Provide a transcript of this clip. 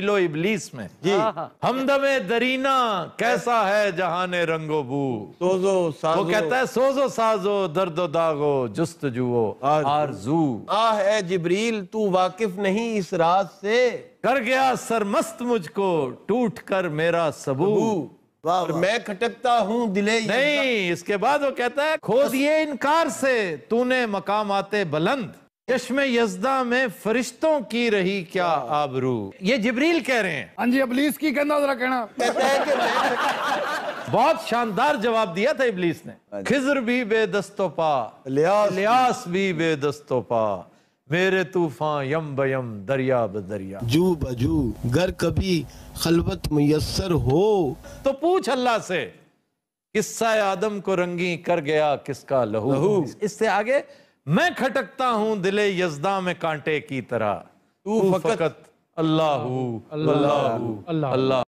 लो इबलीस में जी हमदमे दरीना कैसा है जहाने रंगो बू सोजो साजो वो कहता है सोजो साजो दर्दो दागो जुस्त जुओ आरजू आह है जिब्रील तू वाकिफ नहीं इस रात से कर गया सरमस्त मुझको टूट कर मेरा सबू और मैं खटकता हूँ दिले नहीं इसके बाद वो कहता है खो दिए इनकार से तूने मकाम आते बुलंद चश्मे यजदा में फरिश्तों की रही क्या आबरू ये जबरील कह रहे हैं हाँ जी अबलीस की कहना जरा कहना बहुत शानदार जवाब दिया था इबलीस ने हाँ खिजर भी बेदस्तोपा लियास, लियास भी बेदस्तोपा मेरे तूफान यम बयम दरिया बदरिया जू बजू घर कभी खलबत मुयसर हो तो पूछ अल्लाह से किस्सा आदम को रंगी कर गया किसका लहू इससे आगे मैं खटकता हूं दिले यजदा में कांटे की तरह तू फकत अल्लाह अल्लाह अल्लाह